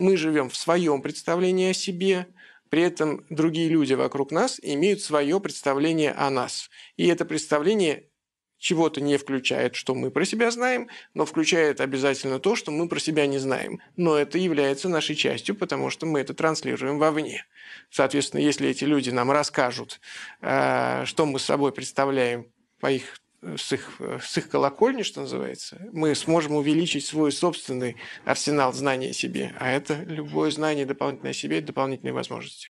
Мы живем в своем представлении о себе, при этом другие люди вокруг нас имеют свое представление о нас. И это представление чего-то не включает, что мы про себя знаем, но включает обязательно то, что мы про себя не знаем. Но это является нашей частью, потому что мы это транслируем вовне. Соответственно, если эти люди нам расскажут, э, что мы с собой представляем по их с их, с их колокольни, что называется, мы сможем увеличить свой собственный арсенал знаний о себе. А это любое знание дополнительное о себе – это дополнительные возможности.